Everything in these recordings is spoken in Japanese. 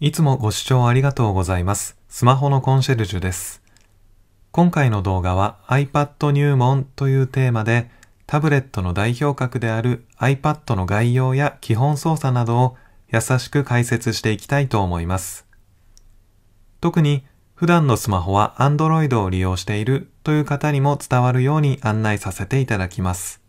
いつもご視聴ありがとうございます。スマホのコンシェルジュです。今回の動画は iPad 入門というテーマで、タブレットの代表格である iPad の概要や基本操作などを優しく解説していきたいと思います。特に普段のスマホは Android を利用しているという方にも伝わるように案内させていただきます。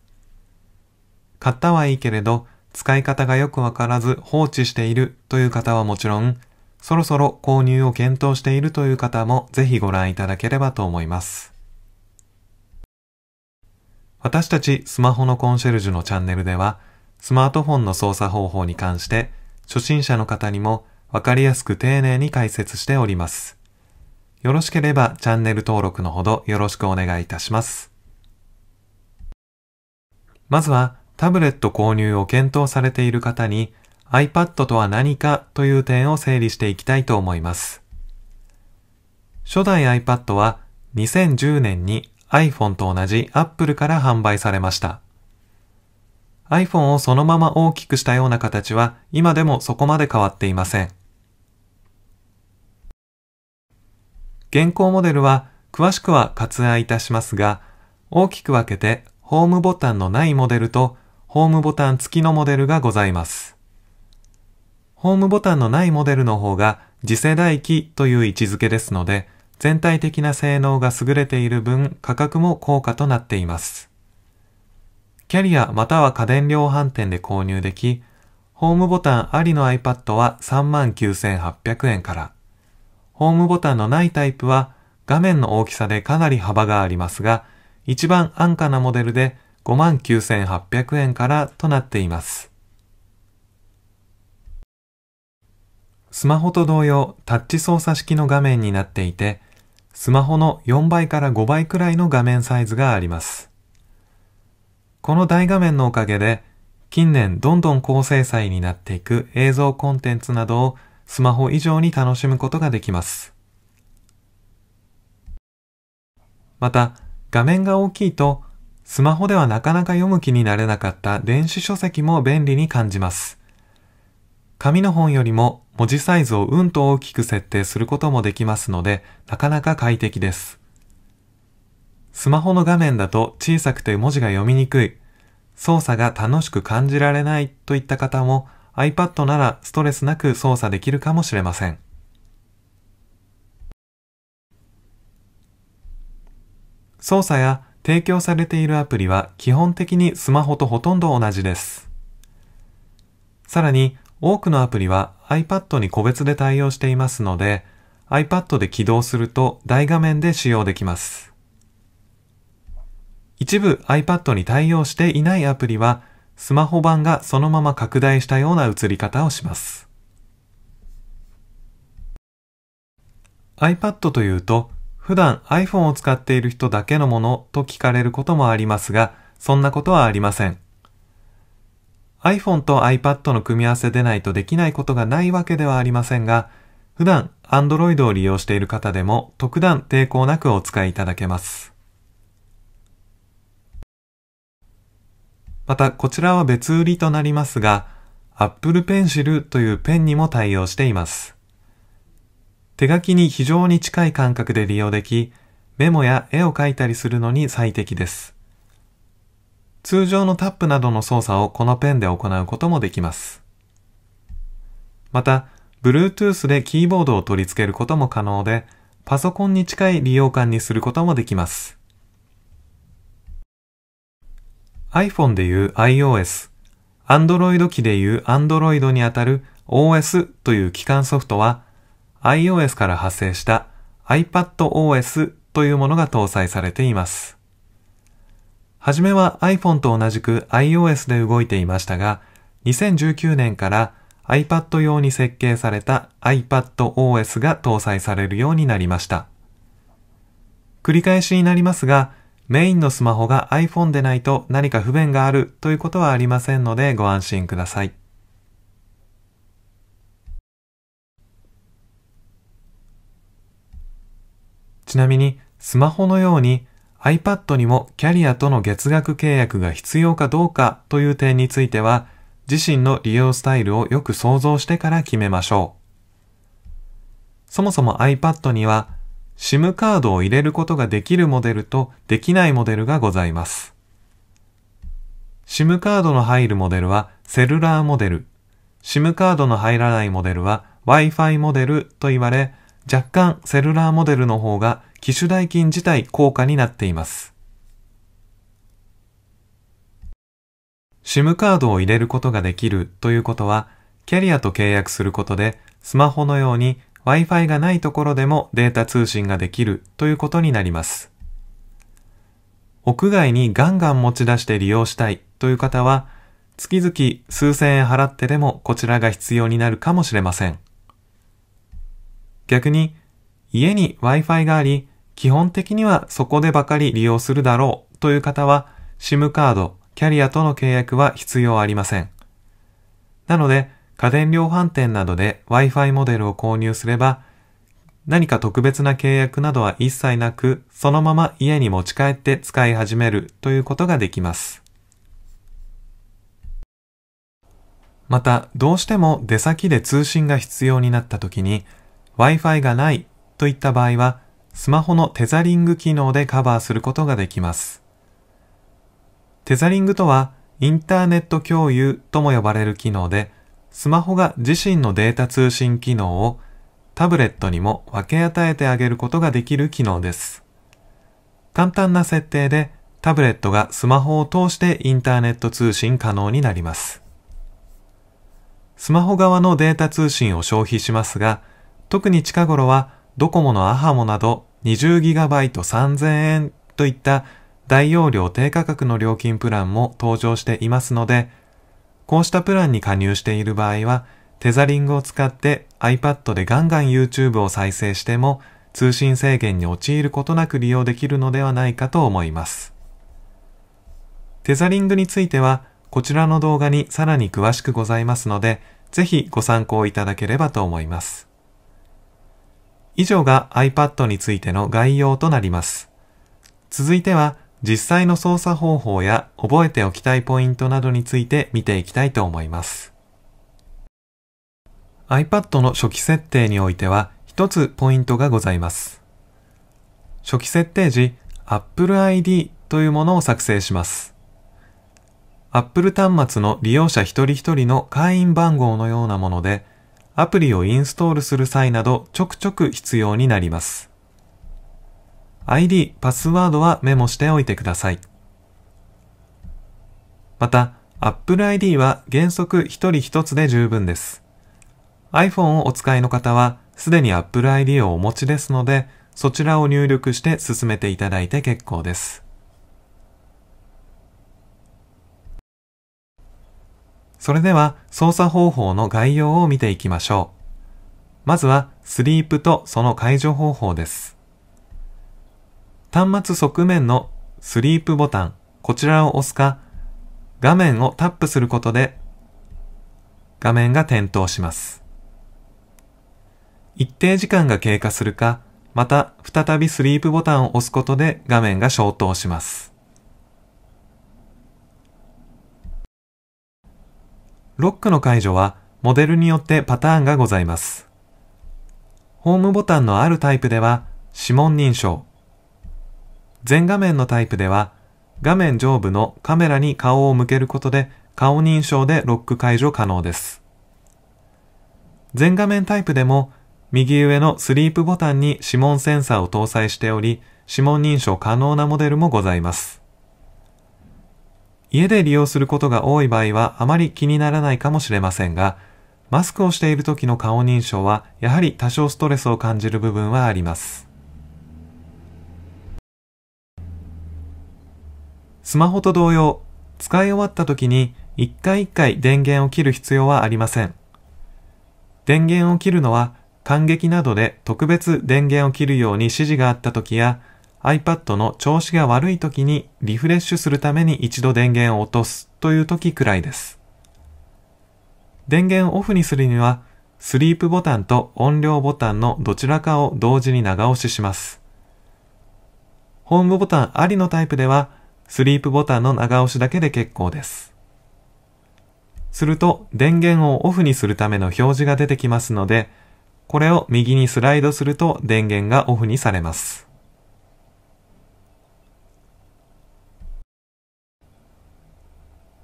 買ったはいいけれど、使い方がよくわからず放置しているという方はもちろん、そろそろ購入を検討しているという方もぜひご覧いただければと思います。私たちスマホのコンシェルジュのチャンネルでは、スマートフォンの操作方法に関して初心者の方にもわかりやすく丁寧に解説しております。よろしければチャンネル登録のほどよろしくお願いいたします。まずはタブレット購入を検討されている方に iPad とは何かという点を整理していきたいと思います。初代 iPad は2010年に iPhone と同じ Apple から販売されました。iPhone をそのまま大きくしたような形は今でもそこまで変わっていません。現行モデルは詳しくは割愛いたしますが、大きく分けてホームボタンのないモデルとホームボタン付きのモデルがございます。ホームボタンのないモデルの方が次世代機という位置づけですので、全体的な性能が優れている分価格も高価となっています。キャリアまたは家電量販店で購入でき、ホームボタンありの iPad は39,800円から、ホームボタンのないタイプは画面の大きさでかなり幅がありますが、一番安価なモデルで59,800円からとなっています。スマホと同様タッチ操作式の画面になっていて、スマホの4倍から5倍くらいの画面サイズがあります。この大画面のおかげで、近年どんどん高精細になっていく映像コンテンツなどをスマホ以上に楽しむことができます。また、画面が大きいと、スマホではなかなか読む気になれなかった電子書籍も便利に感じます。紙の本よりも文字サイズをうんと大きく設定することもできますので、なかなか快適です。スマホの画面だと小さくて文字が読みにくい、操作が楽しく感じられないといった方も iPad ならストレスなく操作できるかもしれません。操作や提供されているアプリは基本的にスマホとほとんど同じです。さらに多くのアプリは iPad に個別で対応していますので、iPad で起動すると大画面で使用できます。一部 iPad に対応していないアプリは、スマホ版がそのまま拡大したような映り方をします。iPad というと、普段 iPhone を使っている人だけのものと聞かれることもありますが、そんなことはありません。iPhone と iPad の組み合わせでないとできないことがないわけではありませんが、普段 Android を利用している方でも特段抵抗なくお使いいただけます。またこちらは別売りとなりますが、Apple Pencil というペンにも対応しています。手書きに非常に近い感覚で利用でき、メモや絵を描いたりするのに最適です。通常のタップなどの操作をこのペンで行うこともできます。また、Bluetooth でキーボードを取り付けることも可能で、パソコンに近い利用感にすることもできます。iPhone でいう iOS、Android 機でいう Android にあたる OS という基幹ソフトは iOS から発生した iPadOS というものが搭載されています。はじめは iPhone と同じく iOS で動いていましたが、2019年から iPad 用に設計された iPadOS が搭載されるようになりました。繰り返しになりますが、メインのスマホが iPhone でないと何か不便があるということはありませんのでご安心ください。ちなみにスマホのように iPad にもキャリアとの月額契約が必要かどうかという点については、自身の利用スタイルをよく想像してから決めましょう。そもそも iPad には SIM カードを入れることができるモデルとできないモデルがございます。SIM カードの入るモデルはセルラーモデル、SIM カードの入らないモデルは Wi-Fi モデルと言われ、若干セルラーモデルの方が機種代金自体高価になっています。SIM カードを入れることができるということは、キャリアと契約することで、スマホのように Wi-Fi がないところでもデータ通信ができるということになります。屋外にガンガン持ち出して利用したいという方は、月々数千円払ってでもこちらが必要になるかもしれません。逆に、家に Wi-Fi があり、基本的にはそこでばかり利用するだろうという方は SIM カード、キャリアとの契約は必要ありません。なので家電量販店などで Wi-Fi モデルを購入すれば何か特別な契約などは一切なくそのまま家に持ち帰って使い始めるということができます。また、どうしても出先で通信が必要になった時に Wi-Fi がないといった場合はスマホのテザリング機能でカバーすることができます。テザリングとは、インターネット共有とも呼ばれる機能で、スマホが自身のデータ通信機能をタブレットにも分け与えてあげることができる機能です。簡単な設定でタブレットがスマホを通してインターネット通信可能になります。スマホ側のデータ通信を消費しますが、特に近頃はドコモのアハモなど 20GB3000 円といった大容量低価格の料金プランも登場していますので、こうしたプランに加入している場合は、テザリングを使って iPad でガンガン YouTube を再生しても通信制限に陥ることなく利用できるのではないかと思います。テザリングについてはこちらの動画にさらに詳しくございますので、ぜひご参考いただければと思います。以上が iPad についての概要となります。続いては実際の操作方法や覚えておきたいポイントなどについて見ていきたいと思います。iPad の初期設定においては一つポイントがございます。初期設定時、Apple ID というものを作成します。Apple 端末の利用者一人一人の会員番号のようなもので、アプリをインストールする際などちょくちょく必要になります。ID、パスワードはメモしておいてください。また、Apple ID は原則1人1つで十分です。iPhone をお使いの方は、すでに Apple ID をお持ちですので、そちらを入力して進めていただいて結構です。それでは操作方法の概要を見ていきましょう。まずはスリープとその解除方法です。端末側面のスリープボタン、こちらを押すか、画面をタップすることで画面が点灯します。一定時間が経過するか、また再びスリープボタンを押すことで画面が消灯します。ロックの解除はモデルによってパターンがございます。ホームボタンのあるタイプでは指紋認証。全画面のタイプでは画面上部のカメラに顔を向けることで顔認証でロック解除可能です。全画面タイプでも右上のスリープボタンに指紋センサーを搭載しており指紋認証可能なモデルもございます。家で利用することが多い場合はあまり気にならないかもしれませんが、マスクをしている時の顔認証はやはり多少ストレスを感じる部分はあります。スマホと同様、使い終わった時に一回一回電源を切る必要はありません。電源を切るのは感激などで特別電源を切るように指示があった時や iPad の調子が悪い時にリフレッシュするために一度電源を落とすという時くらいです。電源をオフにするには、スリープボタンと音量ボタンのどちらかを同時に長押しします。ホームボタンありのタイプでは、スリープボタンの長押しだけで結構です。すると、電源をオフにするための表示が出てきますので、これを右にスライドすると電源がオフにされます。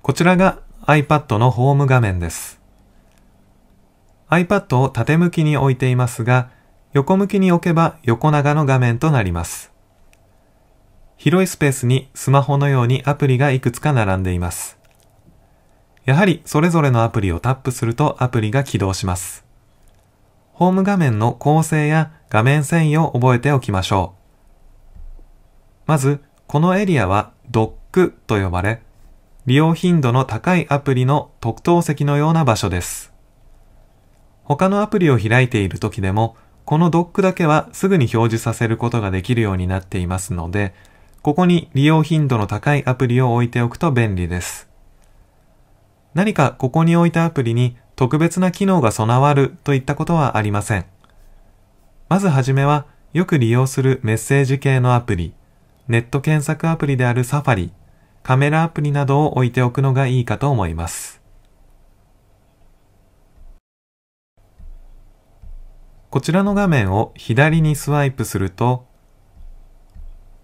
こちらが iPad のホーム画面です。iPad を縦向きに置いていますが、横向きに置けば横長の画面となります。広いスペースにスマホのようにアプリがいくつか並んでいます。やはりそれぞれのアプリをタップするとアプリが起動します。ホーム画面の構成や画面遷移を覚えておきましょう。まず、このエリアはドックと呼ばれ、利用頻度の高いアプリの特等席のような場所です。他のアプリを開いている時でも、このドックだけはすぐに表示させることができるようになっていますので、ここに利用頻度の高いアプリを置いておくと便利です。何かここに置いたアプリに特別な機能が備わるといったことはありません。まずはじめは、よく利用するメッセージ系のアプリ、ネット検索アプリであるサファリカメラアプリなどを置いておくのがいいかと思います。こちらの画面を左にスワイプすると、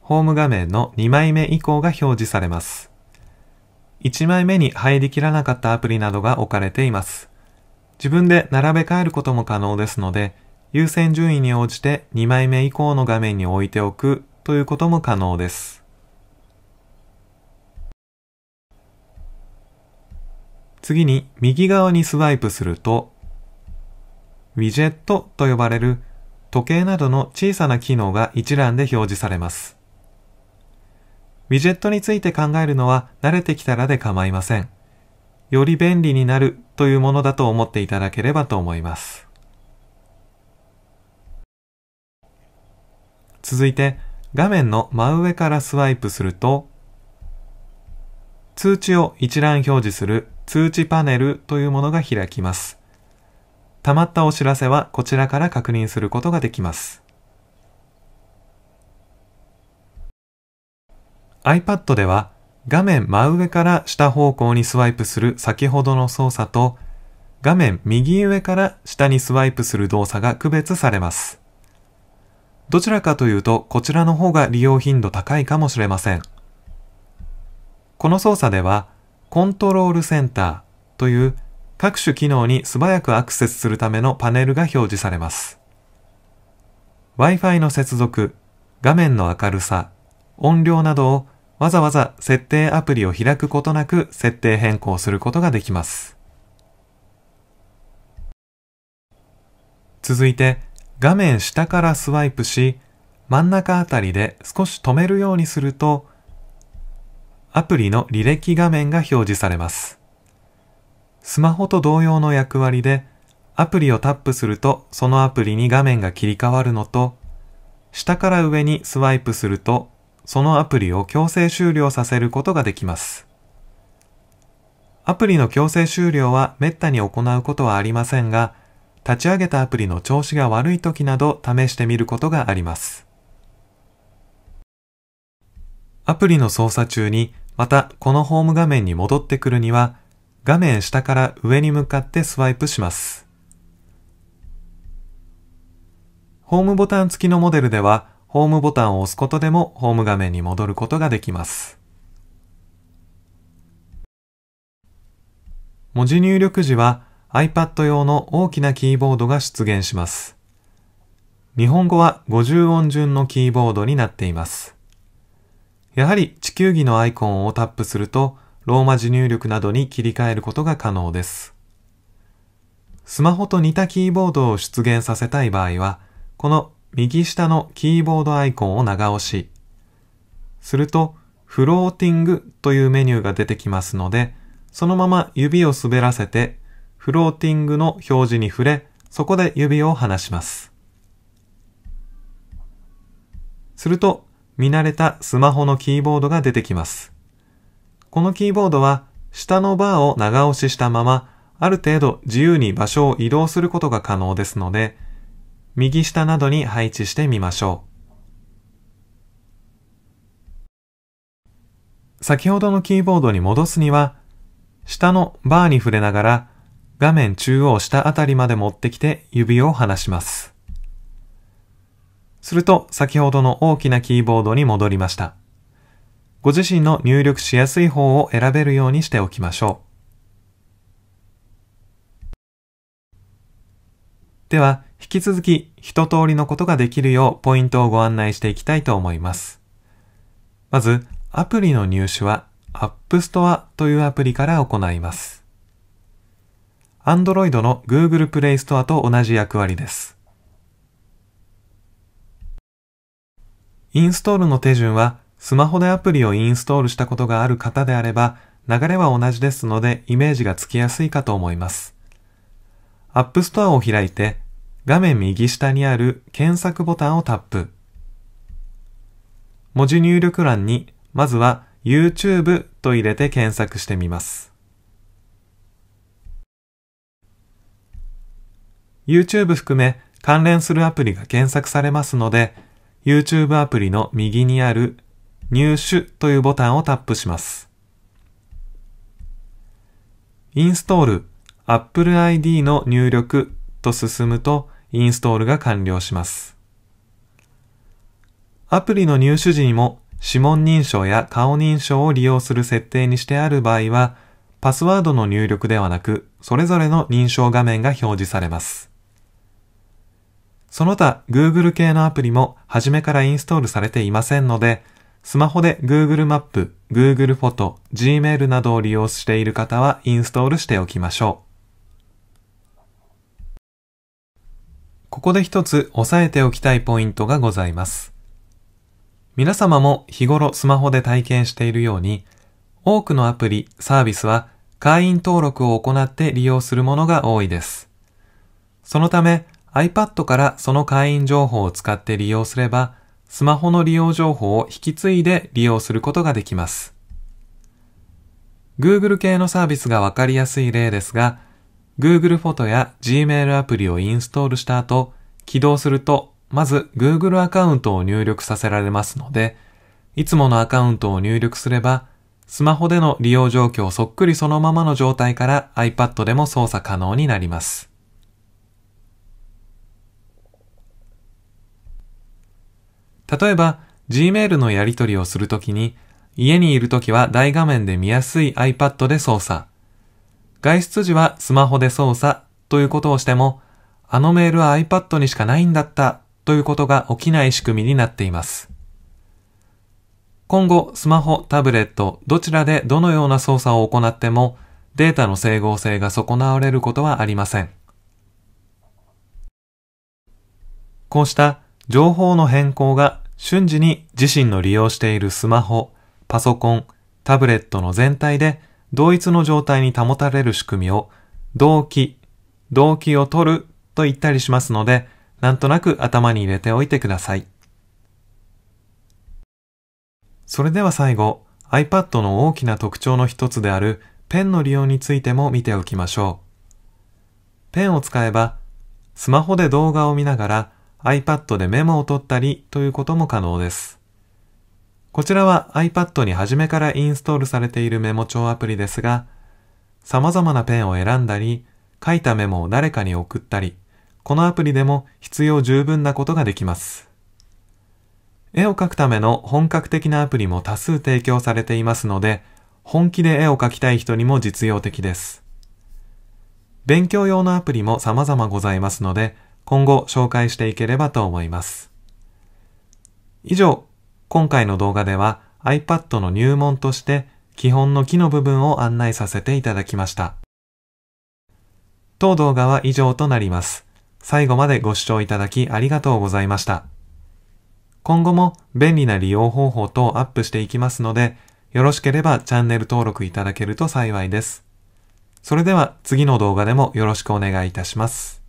ホーム画面の2枚目以降が表示されます。1枚目に入りきらなかったアプリなどが置かれています。自分で並べ替えることも可能ですので、優先順位に応じて2枚目以降の画面に置いておくということも可能です。次に右側にスワイプすると、ウィジェットと呼ばれる時計などの小さな機能が一覧で表示されます。ウィジェットについて考えるのは慣れてきたらで構いません。より便利になるというものだと思っていただければと思います。続いて画面の真上からスワイプすると、通知を一覧表示する通知パネルというものが開きます。たまったお知らせはこちらから確認することができます。iPad では画面真上から下方向にスワイプする先ほどの操作と画面右上から下にスワイプする動作が区別されます。どちらかというとこちらの方が利用頻度高いかもしれません。この操作ではコントロールセンターという各種機能に素早くアクセスするためのパネルが表示されます。Wi-Fi の接続、画面の明るさ、音量などをわざわざ設定アプリを開くことなく設定変更することができます。続いて、画面下からスワイプし、真ん中あたりで少し止めるようにすると、アプリの履歴画面が表示されます。スマホと同様の役割で、アプリをタップするとそのアプリに画面が切り替わるのと、下から上にスワイプすると、そのアプリを強制終了させることができます。アプリの強制終了はめったに行うことはありませんが、立ち上げたアプリの調子が悪い時など試してみることがあります。アプリの操作中にまた、このホーム画面に戻ってくるには、画面下から上に向かってスワイプします。ホームボタン付きのモデルでは、ホームボタンを押すことでもホーム画面に戻ることができます。文字入力時は iPad 用の大きなキーボードが出現します。日本語は50音順のキーボードになっています。やはり地球儀のアイコンをタップすると、ローマ字入力などに切り替えることが可能です。スマホと似たキーボードを出現させたい場合は、この右下のキーボードアイコンを長押し。すると、フローティングというメニューが出てきますので、そのまま指を滑らせて、フローティングの表示に触れ、そこで指を離します。すると、見慣れたスマホのキーボードが出てきます。このキーボードは下のバーを長押ししたままある程度自由に場所を移動することが可能ですので右下などに配置してみましょう。先ほどのキーボードに戻すには下のバーに触れながら画面中央下あたりまで持ってきて指を離します。すると先ほどの大きなキーボードに戻りました。ご自身の入力しやすい方を選べるようにしておきましょう。では、引き続き一通りのことができるようポイントをご案内していきたいと思います。まず、アプリの入手は App Store というアプリから行います。Android の Google Play Store と同じ役割です。インストールの手順は、スマホでアプリをインストールしたことがある方であれば、流れは同じですのでイメージがつきやすいかと思います。App Store を開いて、画面右下にある検索ボタンをタップ。文字入力欄に、まずは YouTube と入れて検索してみます。YouTube 含め関連するアプリが検索されますので、YouTube アプリの右にある入手というボタンをタップします。インストール Apple ID の入力と進むとインストールが完了します。アプリの入手時にも指紋認証や顔認証を利用する設定にしてある場合はパスワードの入力ではなくそれぞれの認証画面が表示されます。その他 Google 系のアプリも初めからインストールされていませんので、スマホで Google マップ、Google フォト、Gmail などを利用している方はインストールしておきましょう。ここで一つ押さえておきたいポイントがございます。皆様も日頃スマホで体験しているように、多くのアプリ、サービスは会員登録を行って利用するものが多いです。そのため、iPad からその会員情報を使って利用すれば、スマホの利用情報を引き継いで利用することができます。Google 系のサービスがわかりやすい例ですが、Google フォトや Gmail アプリをインストールした後、起動すると、まず Google アカウントを入力させられますので、いつものアカウントを入力すれば、スマホでの利用状況そっくりそのままの状態から iPad でも操作可能になります。例えば、Gmail のやり取りをするときに、家にいるときは大画面で見やすい iPad で操作。外出時はスマホで操作ということをしても、あのメールは iPad にしかないんだったということが起きない仕組みになっています。今後、スマホ、タブレット、どちらでどのような操作を行っても、データの整合性が損なわれることはありません。こうした情報の変更が瞬時に自身の利用しているスマホ、パソコン、タブレットの全体で同一の状態に保たれる仕組みを動機、動機を取ると言ったりしますので、なんとなく頭に入れておいてください。それでは最後、iPad の大きな特徴の一つであるペンの利用についても見ておきましょう。ペンを使えば、スマホで動画を見ながら iPad でメモを取ったりということも可能です。こちらは iPad に初めからインストールされているメモ帳アプリですが、様々なペンを選んだり、書いたメモを誰かに送ったり、このアプリでも必要十分なことができます。絵を描くための本格的なアプリも多数提供されていますので、本気で絵を描きたい人にも実用的です。勉強用のアプリも様々ございますので、今後紹介していければと思います。以上、今回の動画では iPad の入門として基本の木の部分を案内させていただきました。当動画は以上となります。最後までご視聴いただきありがとうございました。今後も便利な利用方法等アップしていきますので、よろしければチャンネル登録いただけると幸いです。それでは次の動画でもよろしくお願いいたします。